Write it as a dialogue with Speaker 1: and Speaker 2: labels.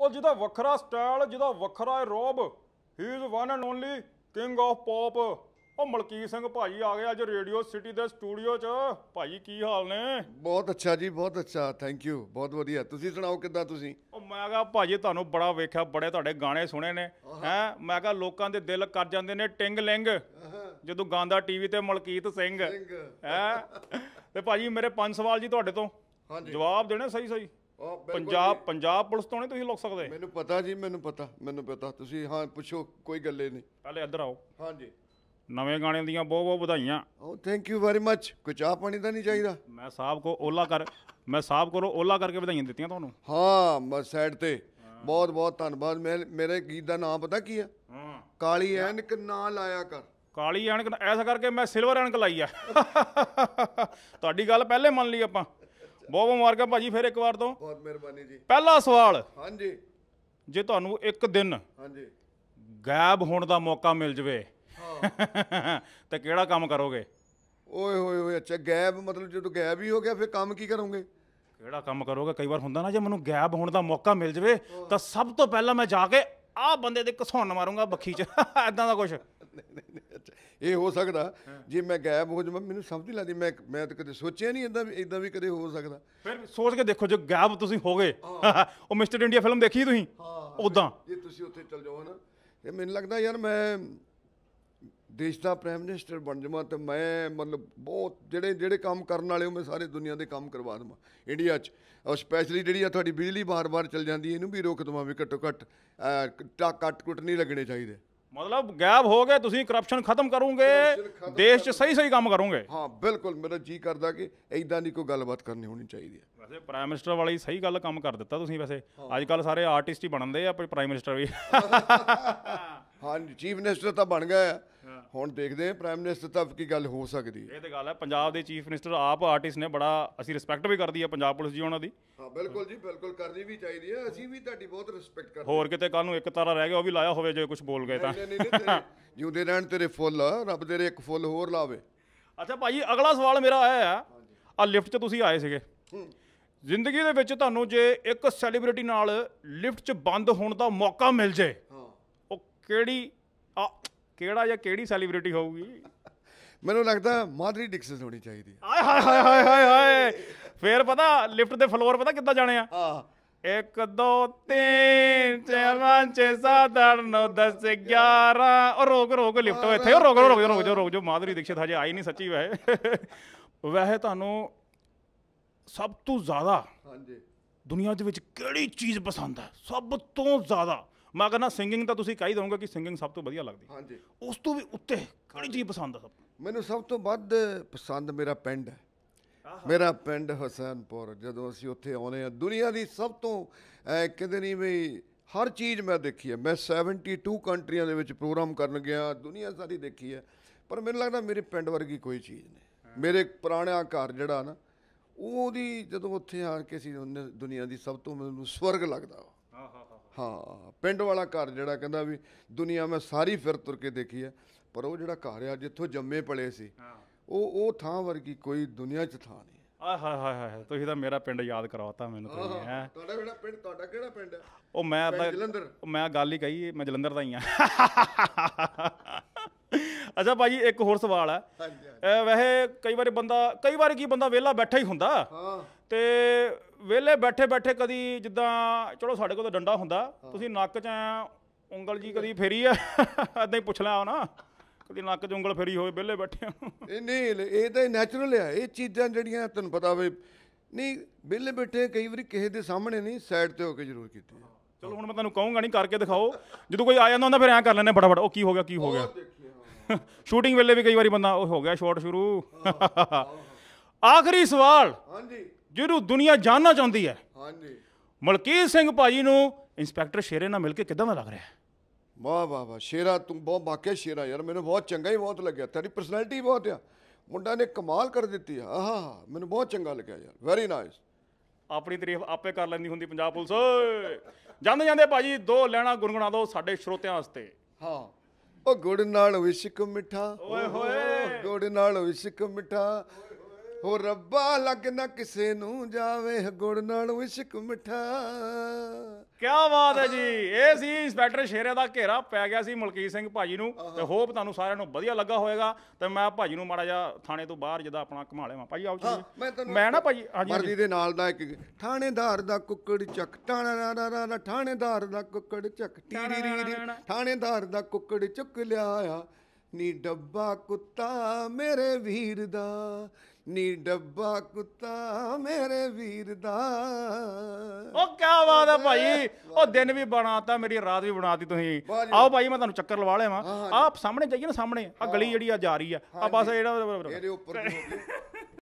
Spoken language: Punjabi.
Speaker 1: ਉਹ ਜਿਹਦਾ ਵੱਖਰਾ ਸਟਾਈਲ ਜਿਹਦਾ ਵੱਖਰਾ ਹੈ ਰੋਬ ਹੀ is one and only king of pop ਉਹ ਮਲਕੀਤ ਸਿੰਘ ਭਾਜੀ ਆ ਗਏ ਅੱਜ ਰੇਡੀਓ ਸਿਟੀ ਦੇ ਸਟੂਡੀਓ 'ਚ ਭਾਜੀ ਕੀ ਹਾਲ ਨੇ ਬਹੁਤ
Speaker 2: ਅੱਛਾ ਜੀ ਬਹੁਤ ਅੱਛਾ ਥੈਂਕ ਯੂ ਬਹੁਤ ਵਧੀਆ ਤੁਸੀਂ ਸੁਣਾਓ ਕਿੱਦਾਂ
Speaker 1: ਤੁਸੀਂ ਉਹ ਮੈਂ ਕਿਹਾ ਭਾਜੀ ਤੁਹਾਨੂੰ ਬੜਾ ਵੇਖਿਆ ਬੜੇ ਤੁਹਾਡੇ ਗਾਣੇ ਸੁਣੇ ਨੇ ਹੈ ਮੈਂ ਕਿਹਾ ਲੋਕਾਂ ਦੇ ਦਿਲ ਕਰ ਜਾਂਦੇ ਨੇ ਟਿੰਗ ਲਿੰਗ ਜਦੋਂ ਗਾਂਦਾ ਟੀਵੀ ਤੇ ਮਲਕੀਤ ਸਿੰਘ ਹੈ ਤੇ ਭਾਜੀ ਮੇਰੇ ਪੰਜ ਸਵਾਲ ਜੀ ਤੁਹਾਡੇ ਤੋਂ ਜਵਾਬ ਦੇਣਾ ਸਹੀ ਸਹੀ ਪੰਜਾਬ
Speaker 2: ਪੰਜਾਬ ਪੁਲਿਸ ਤੋਂ ਨਹੀਂ ਤੁਸੀਂ ਲੁਕ ਸਕਦੇ ਮੈਨੂੰ ਪਤਾ ਜੀ ਮੈਨੂੰ ਪਤਾ ਮੈਨੂੰ ਪਤਾ ਤੁਸੀਂ ਹਾਂ ਪੁੱਛੋ ਕੋਈ ਗੱਲੇ ਨਹੀਂ
Speaker 1: ਪਹਿਲੇ ਇੱਧਰ ਆਓ ਹਾਂਜੀ ਨਵੇਂ ਗਾਣੇ ਦੀਆਂ ਬਹੁਤ ਬਹੁਤ ਵਧਾਈਆਂ ਓ ਥੈਂਕ ਯੂ ਵੈਰੀ ਮੱਚ ਕੋਈ ਚਾਹ ਪਾਣੀ ਤਾਂ ਨਹੀਂ ਚਾਹੀਦਾ ਮੈਂ ਸਾਹਿਬ ਕੋ ਓਲਾ ਕਰ ਮੈਂ ਸਾਹਿਬ ਕੋ ਓਲਾ ਕਰਕੇ ਵਧਾਈਆਂ ਦਿੱਤੀਆਂ ਤੁਹਾਨੂੰ
Speaker 2: ਹਾਂ ਮੈਂ ਸਾਈਡ ਤੇ ਬਹੁਤ ਬਹੁਤ ਧੰਨਵਾਦ ਮੇਰੇ ਗੀਤ ਦਾ ਨਾਮ ਪਤਾ ਕੀ ਆ ਹਾਂ ਕਾਲੀ ਐਨਕ ਨਾ ਲਾਇਆ ਕਰ
Speaker 1: ਕਾਲੀ ਐਨਕ ਐਸਾ ਕਰਕੇ ਮੈਂ ਸਿਲਵਰ ਐਨਕ ਲਾਈ ਆ ਤੁਹਾਡੀ ਗੱਲ ਪਹਿਲੇ ਮੰਨ ਲਈ ਆਪਾਂ ਬਹੁਤ ਮੁਬਾਰਕਾਂ ਭਾਜੀ ਫਿਰ ਇੱਕ ਵਾਰ ਤੋਂ
Speaker 2: ਬਹੁਤ ਮਿਹਰਬਾਨੀ ਜੀ ਪਹਿਲਾ ਸਵਾਲ ਹਾਂਜੀ
Speaker 1: ਜੇ ਤੁਹਾਨੂੰ ਇੱਕ ਦਿਨ ਹਾਂਜੀ ਗਾਇਬ ਹੋਣ ਦਾ ਮੌਕਾ ਮਿਲ ਜਵੇ ਹਾਂ ਤਾਂ ਕਿਹੜਾ ਕੰਮ ਕਰੋਗੇ
Speaker 2: ਓਏ ਹੋਏ ਹੋਏ ਅੱਛਾ
Speaker 1: ਗਾਇਬ ਮਤਲਬ ਜਦੋਂ ਗਾਇਬ ਹੀ ਹੋ ਗਿਆ ਫਿਰ ਕੰਮ ਕੀ ਕਰੋਗੇ ਕਿਹੜਾ ਕੰਮ ਕਰੋਗੇ ਕਈ ਵਾਰ ਹੁੰਦਾ ਨਾ ਜੇ ਮੈਨੂੰ ਗਾਇਬ ਹੋਣ ਦਾ ਮੌਕਾ ਮਿਲ ਜਵੇ ਤਾਂ ਸਭ ਤੋਂ ਪਹਿਲਾਂ ਮੈਂ ਜਾ ਕੇ ਆਹ ਬੰਦੇ ਦੇ ਘਸੌਣ ਮਾਰੂੰਗਾ ਬੱਖੀ 'ਚ ਐਦਾਂ ਦਾ ਕੁਝ
Speaker 2: ਨਹੀਂ ਨਹੀਂ
Speaker 1: ਇਹ ਹੋ ਸਕਦਾ ਜੇ ਮੈਂ ਗਾਇਬ ਹੋ ਜਾਵਾਂ ਮੈਨੂੰ ਸਮਝ ਨਹੀਂ ਲੱਗਦੀ ਮੈਂ
Speaker 2: ਮੈਂ ਤਾਂ ਕਦੇ ਸੋਚਿਆ ਨਹੀਂ ਇਦਾਂ ਵੀ ਇਦਾਂ ਵੀ ਕਦੇ ਹੋ ਸਕਦਾ ਫਿਰ ਸੋਚ ਕੇ ਦੇਖੋ ਜੇ ਗਾਇਬ ਤੁਸੀਂ ਹੋ ਗਏ ਉਹ ਮਿਸਟਰ ਇੰਡੀਆ ਫਿਲਮ ਦੇਖੀ ਤੁਸੀਂ ਉਦਾਂ ਜੇ ਤੁਸੀਂ ਉੱਥੇ ਚਲ ਜਾਓ ਨਾ ਤੇ ਮੈਨੂੰ ਲੱਗਦਾ ਯਾਰ ਮੈਂ ਦੇਸ਼ ਦਾ ਪ੍ਰਾਈਮ ਮਿਨਿਸਟਰ ਬਣ ਜਾਵਾਂ ਤੇ ਮੈਂ ਮਤਲਬ ਬਹੁਤ ਜਿਹੜੇ ਜਿਹੜੇ ਕੰਮ ਕਰਨ ਵਾਲੇ ਉਹ ਮੈਂ ਸਾਰੇ ਦੁਨੀਆ ਦੇ ਕੰਮ ਕਰਵਾ ਦਵਾਂ ਇੰਡੀਆ 'ਚ ਔਰ ਸਪੈਸ਼ਲੀ ਜਿਹੜੀ ਆ ਤੁਹਾਡੀ ਬਿਜਲੀ ਬਾਰ-ਬਾਰ ਚੱਲ ਜਾਂਦੀ ਇਹਨੂੰ ਵੀ ਰੋਕ ਦਵਾਂ ਵੀ ਘੱਟੋ ਘੱਟ ਕਟ ਕੁੱਟ ਨਹੀਂ ਲੱਗਣੇ ਚਾਹੀਦੇ ਮਤਲਬ
Speaker 1: ਗਾਇਬ ਹੋ ਗਏ ਤੁਸੀਂ ਕਰਪਸ਼ਨ ਖਤਮ ਕਰੋਗੇ ਦੇਸ਼ 'ਚ ਸਹੀ ਸਹੀ ਕੰਮ ਕਰੋਗੇ
Speaker 2: ਹਾਂ ਬਿਲਕੁਲ ਮੇਰਾ ਜੀ ਕਰਦਾ ਕਿ ਐਦਾਂ ਦੀ ਕੋਈ ਗੱਲਬਾਤ ਕਰਨੀ ਹੋਣੀ ਚਾਹੀਦੀ ਹੈ
Speaker 1: ਵੈਸੇ ਪ੍ਰਾਈਮ ਮਿਨਿਸਟਰ ਵਾਲੀ ਸਹੀ ਗੱਲ ਕੰਮ ਕਰ ਦਿੱਤਾ ਤੁਸੀਂ ਵੈਸੇ ਅੱਜ ਕੱਲ ਸਾਰੇ ਆਰਟਿਸਟ ਹੀ ਬਣਦੇ ਆ ਪ੍ਰਾਈਮ ਮਿਨਿਸਟਰ ਵੀ ਹਾਂਜੀ ਚੀਫ ਮਿਨਿਸਟਰ ਤਾਂ ਬਣ ਗਿਆ ਆ
Speaker 2: ਹੁਣ ਦੇਖਦੇ ਹਾਂ ਪ੍ਰਾਈਮ ਮਿਨਿਸਟਰ ਤੱਕ ਕੀ ਗੱਲ ਹੋ ਸਕਦੀ ਹੈ
Speaker 1: ਇਹ ਤੇ ਗੱਲ ਹੈ ਪੰਜਾਬ ਦੇ ਚੀਫ ਮਿਨਿਸਟਰ ਆਪ ਆਰਟਿਸਟ ਨੇ ਬੜਾ ਅਸੀਂ ਰਿਸਪੈਕਟ ਵੀ ਕਰਦੀ ਆ ਪੰਜਾਬ ਪੁਲਿਸ ਜੀ ਉਹਨਾਂ ਦੀ
Speaker 2: ਹਾਂ ਬਿਲਕੁਲ ਜੀ ਬਿਲਕੁਲ ਕਰਨੀ ਵੀ ਚਾਹੀਦੀ ਹੈ ਅਸੀਂ ਵੀ ਤੁਹਾਡੀ ਬਹੁਤ ਰਿਸਪੈਕਟ ਕਰਦੇ ਹੋਰ ਕਿਤੇ
Speaker 1: ਕੱਲ ਨੂੰ ਇੱਕ ਤਾਰਾ ਰਹਿ ਗਿਆ ਉਹ ਵੀ ਲਾਇਆ ਹੋਵੇ ਜੇ ਕੁਝ ਬੋਲ ਗਏ ਤਾਂ ਨਹੀਂ ਨਹੀਂ ਨਹੀਂ ਤੇਰੇ- ਜਿਉਂਦੇ ਰਹਿਣ ਤੇਰੇ ਫੁੱਲ ਰੱਬ ਤੇਰੇ ਇੱਕ ਫੁੱਲ ਹੋਰ ਲਾਵੇ ਅੱਛਾ ਭਾਜੀ ਅਗਲਾ ਸਵਾਲ ਮੇਰਾ ਆਇਆ ਹੈ ਆ ਲਿਫਟ 'ਚ ਤੁਸੀਂ ਆਏ ਸੀਗੇ ਜ਼ਿੰਦਗੀ ਦੇ ਵਿੱਚ ਤੁਹਾਨੂੰ ਜੇ ਇੱਕ ਸੈਲੀਬ੍ਰਿਟੀ ਨਾਲ ਲਿਫਟ 'ਚ ਬੰਦ ਹੋਣ ਦਾ ਮੌਕਾ ਮਿਲ ਜੇ ਕਿਹੜੀ ਆ ਕਿਹੜਾ ਜਾਂ ਕਿਹੜੀ ਸੈਲੀਬ੍ਰਿਟੀ ਹੋਊਗੀ ਮੈਨੂੰ ਲੱਗਦਾ ਮਾਦਰੀ ਡਿਕਸਨ ਹੋਣੀ ਚਾਹੀਦੀ ਹੈ ਆਏ ਹਾਏ ਹਾਏ ਹਾਏ ਹਾਏ ਹਾਏ ਫੇਰ ਪਤਾ ਲਿਫਟ ਦੇ ਫਲੋਰ ਪਤਾ ਕਿੱਦਾਂ ਜਾਣੇ ਆ ਹਾਂ 1 2 3 4 5 6 7 8 9 10 11 ਉਹ ਰੋਕ ਰੋਕ ਲਿਫਟ ਹੋਏ ਇੱਥੇ ਉਹ ਰੋਕ ਰੋਕ ਰੋਕ ਜੋ ਰੋਕ ਜੋ ਮਾਦਰੀ ਦੀਕਸ਼ਿਤ ਹਜੇ ਆਈ ਨਹੀਂ ਸੱਚੀ ਵੈਸੇ ਵੈਸੇ ਤੁਹਾਨੂੰ ਸਭ ਤੋਂ ਜ਼ਿਆਦਾ ਹਾਂਜੀ ਦੁਨੀਆ ਦੇ ਵਿੱਚ ਕਿਹੜੀ ਚੀਜ਼ ਪਸੰਦ ਹੈ ਸਭ ਤੋਂ ਜ਼ਿਆਦਾ ਮੈਂ ਕਹਿੰਦਾ ਸਿੰਗਿੰਗ ਤਾਂ ਤੁਸੀਂ ਕਹੀ ਦੋਗੇ ਕਿ ਸਿੰਗਿੰਗ ਸਭ ਤੋਂ ਵਧੀਆ ਲੱਗਦੀ ਹਾਂਜੀ ਉਸ ਤੋਂ ਵੀ ਉੱਤੇ ਕਿਹੜੀ ਚੀਜ਼ ਪਸੰਦ ਆ ਸਭ ਮੈਨੂੰ ਸਭ ਤੋਂ ਵੱਧ ਪਸੰਦ ਮੇਰਾ
Speaker 2: ਪਿੰਡ ਹੈ ਮੇਰਾ ਪਿੰਡ ਹਸਨਪੁਰ ਜਦੋਂ ਅਸੀਂ ਉੱਥੇ ਆਉਨੇ ਆ ਦੁਨੀਆ ਦੀ ਸਭ ਤੋਂ ਕਿਤੇ ਨਹੀਂ ਵੀ ਹਰ ਚੀਜ਼ ਮੈਂ ਦੇਖੀ ਹੈ ਮੈਂ 72 ਕੰਟਰੀਆਂ ਦੇ ਵਿੱਚ ਪ੍ਰੋਗਰਾਮ ਕਰਨ ਗਿਆ ਦੁਨੀਆ ਸਾਰੀ ਦੇਖੀ ਹੈ ਪਰ ਮੈਨੂੰ ਲੱਗਦਾ ਮੇਰੇ ਪਿੰਡ ਵਰਗੀ ਕੋਈ ਚੀਜ਼ ਨਹੀਂ ਮੇਰੇ ਪੁਰਾਣਾ ਘਰ ਜਿਹੜਾ ਨਾ ਉਹਦੀ ਜਦੋਂ ਉੱਥੇ ਆ ਕੇ ਸੀ ਦੁਨੀਆ ਦੀ ਸਭ ਤੋਂ ਮੈਨੂੰ ਸਵਰਗ ਲੱਗਦਾ ਹਾਂ ਪਿੰਡ ਵਾਲਾ ਘਰ ਜਿਹੜਾ ਕਹਿੰਦਾ ਵੀ ਦੁਨੀਆ ਮੈਂ ਸਾਰੀ ਫਿਰ ਤੁਰ ਕੇ ਦੇਖੀ ਹੈ ਪਰ ਉਹ ਜਿਹੜਾ ਘਰ ਆ ਜਿੱਥੋਂ ਜੰਮੇ ਪਲੇ ਸੀ ਉਹ ਉਹ ਥਾਂ ਵਰਗੀ ਕੋਈ
Speaker 1: ਦੁਨੀਆ 'ਚ ਥਾਂ ਨਹੀਂ ਆਹ ਹਾਏ ਹਾਏ ਹਾਏ ਤੁਸੀਂ ਤਾਂ ਮੇਰਾ ਪਿੰਡ ਯਾਦ ਕਰਾਉਤਾ ਮੈਨੂੰ ਤੁਸੀਂ ਹੈ ਤੁਹਾਡਾ ਕਿਹੜਾ ਪਿੰਡ
Speaker 2: ਤੁਹਾਡਾ ਕਿਹੜਾ ਪਿੰਡ ਹੈ ਉਹ ਮੈਂ ਤਾਂ ਜਲੰਧਰ
Speaker 1: ਮੈਂ ਗੱਲ ਹੀ ਕਹੀ ਮੈਂ ਜਲੰਧਰ ਦਾ ਹੀ ਆ ਅੱਛਾ ਭਾਜੀ ਇੱਕ ਹੋਰ ਸਵਾਲ ਆ ਇਹ ਵੈਸੇ ਕਈ ਵਾਰੀ ਬੰਦਾ ਕਈ ਵਾਰੀ ਕੀ ਬੰਦਾ ਵਿਹਲਾ ਬੈਠਾ ਹੀ ਹੁੰਦਾ ਹਾਂ ਤੇ ਵਿਹਲੇ ਬੈਠੇ ਬੈਠੇ ਕਦੀ ਜਿੱਦਾਂ ਚਲੋ ਸਾਡੇ ਕੋਲ ਤਾਂ ਡੰਡਾ ਹੁੰਦਾ ਤੁਸੀਂ ਨੱਕ 'ਚ ਉਂਗਲ ਜੀ ਕਦੀ ਫੇਰੀ ਆ ਐਦਾਂ ਹੀ ਪੁੱਛ ਲਿਆ ਨਾ ਕਦੀ ਨੱਕ 'ਚ ਉਂਗਲ ਫੇਰੀ ਹੋਵੇ ਵਿਹਲੇ ਬੈਠੇ ਇਹ ਨਹੀਂ ਇਹ ਤਾਂ ਨੈਚੁਰਲ ਆ
Speaker 2: ਇਹ ਚੀਜ਼ਾਂ ਜਿਹੜੀਆਂ ਤੁਹਾਨੂੰ ਪਤਾ ਵੇ ਨਹੀਂ ਵਿਹਲੇ ਬੈਠੇ ਕਈ ਵਾਰੀ ਕਿਸੇ ਦੇ ਸਾਹਮਣੇ ਨਹੀਂ ਸਾਈਡ
Speaker 1: ਤੇ ਹੋ ਕੇ ਜ਼ਰੂਰ ਕੀਤੀ ਚਲੋ ਹੁਣ ਮੈਂ ਤੁਹਾਨੂੰ ਕਹੂੰਗਾ ਨਹੀਂ ਕਰਕੇ ਦਿਖਾਓ ਜਦੋਂ ਕੋਈ ਆ ਜਾਂਦਾ ਹੁੰਦਾ ਫਿਰ ਐਂ ਕਰ ਲੈਣੇ ਫਟਾਫਟ ਉਹ ਕੀ ਹੋ ਗਿਆ ਕੀ ਹੋ ਗਿਆ ਸ਼ੂਟਿੰਗ ਵੇਲੇ ਵੀ ਕਈ ਵਾਰੀ ਬੰਦਾ ਉਹ ਹੋ ਗਿਆ ਸ਼ਾਟ ਸ਼ੁਰੂ ਆਖਰੀ ਸਵਾਲ ਹਾਂਜੀ ਜਿਹਨੂੰ ਦੁਨੀਆ ਜਾਨਣਾ ਚਾਹੁੰਦੀ ਹੈ ਹਾਂਜੀ ਮਲਕੀਤ ਸਿੰਘ ਭਾਜੀ ਨੂੰ ਇੰਸਪੈਕਟਰ ਸ਼ੇਰੇ ਨਾਲ ਮਿਲ ਕੇ ਕਿਦਾਂ ਦਾ ਲੱਗ ਰਿਹਾ ਹੈ ਵਾਹ ਵਾਹ ਵਾਹ ਸ਼ੇਰਾ ਤੂੰ
Speaker 2: ਬਹੁਤ ਵਾਕਿਆ ਸ਼ੇਰਾ ਯਾਰ ਮੈਨੂੰ ਬਹੁਤ ਚੰਗਾ ਹੀ ਬਹੁਤ ਲੱਗਿਆ ਤੇਰੀ ਪਰਸਨੈਲਿਟੀ ਬਹੁਤ ਆ ਮੁੰਡਾ ਨੇ ਕਮਾਲ ਕਰ ਦਿੱਤੀ ਆ ਆਹਾ ਮੈਨੂੰ ਬਹੁਤ ਚੰਗਾ ਲੱਗਿਆ ਯਾਰ ਵੈਰੀ ਨਾਈਸ
Speaker 1: ਆਪਣੀ ਤਾਰੀਫ ਆਪੇ ਕਰ ਲੈਂਦੀ ਹੁੰਦੀ ਪੰਜਾਬ ਪੁਲਿਸ ਜਾਂਦੇ ਜਾਂਦੇ ਭਾਜੀ ਦੋ ਲੈਣਾ ਗੁੰਗਣਾ ਦੋ ਸਾਡੇ ਸ਼ਰੋਤਿਆਂ ਵਾਸਤੇ ਹਾਂ
Speaker 2: ਉਹ ਗੁੜ ਨਾਲ ਵਿਸ਼ਕ ਮਿੱਠਾ ਓਏ ਹੋਏ ਗੁੜ ਨਾਲ ਵਿਸ਼ਕ ਮਿੱਠਾ ਹੋ ਰੱਬਾ ਲੱਗ ਨਾ ਕਿਸੇ ਨੂੰ ਜਾਵੇ ਗੁੜ ਨਾਲ ਇਸ਼ਕ ਮਿੱਠਾ
Speaker 1: ਕੀ ਬਾਤ ਹੈ ਜੀ ਇਹ ਸੀ ਇੰਸਪੈਕਟਰ ਸ਼ੇਰੇ ਦਾ ਘੇਰਾ ਪੈ ਗਿਆ ਸੀ ਮਲਕੀਤ ਸਿੰਘ ਭਾਜੀ ਨੂੰ ਤੇ ਹੋਪ ਤੁਹਾਨੂੰ ਸਾਰਿਆਂ ਨੂੰ ਵਧੀਆ ਲੱਗਾ ਹੋਵੇਗਾ ਤੇ ਮੈਂ ਭਾਜੀ ਨੂੰ ਮਾੜਾ ਜਾ ਥਾਣੇ ਤੋਂ ਬਾਹਰ ਜਦਾ ਆਪਣਾ ਘਮਾ ਲੈਵਾਂ ਭਾਜੀ ਆਓ ਜੀ ਮੈਂ ਨਾ
Speaker 2: ਭਾਜੀ ਹਾਂਜੀ ਮਰਦੀ ਦੇ ਨਾਲ ਦਾ ਇੱਕ ਥਾਣੇਦਾਰ ਦਾ ਕੁੱਕੜ ਚੱਕ ਟਾਣਾ ਰਾ ਰਾ ਰਾ ਥਾਣੇਦਾਰ ਦਾ ਕੁੱਕੜ ਚੱਕ ਰੀ ਰੀ ਥਾਣੇਦਾਰ ਦਾ ਕੁੱਕੜ ਚੁੱਕ ਲਿਆ ਆ ਨੀ ਡੱਬਾ ਕੁੱਤਾ ਮੇਰੇ ਵੀਰ ਦਾ
Speaker 1: ਨੀ ਡੱਬਾ
Speaker 2: ਕੁੱਤਾ ਮੇਰੇ ਵੀਰ ਦਾ
Speaker 1: ਉਹ ਕਿਆ ਬਾਤ ਹੈ ਭਾਈ ਉਹ ਦਿਨ ਵੀ ਬਣਾਤਾ ਮੇਰੀ ਰਾਤ ਵੀ ਬਣਾਤੀ ਤੁਸੀਂ ਆਓ ਭਾਈ ਮੈਂ ਤੁਹਾਨੂੰ ਚੱਕਰ ਲਵਾ ਲਿਆ ਆਪ ਸਾਹਮਣੇ ਜਾਈਏ ਨਾ ਸਾਹਮਣੇ ਆ ਗਲੀ ਜਿਹੜੀ ਆ ਜਾ ਰਹੀ ਆ ਆ ਬਸ ਇਹਦੇ ਉੱਪਰ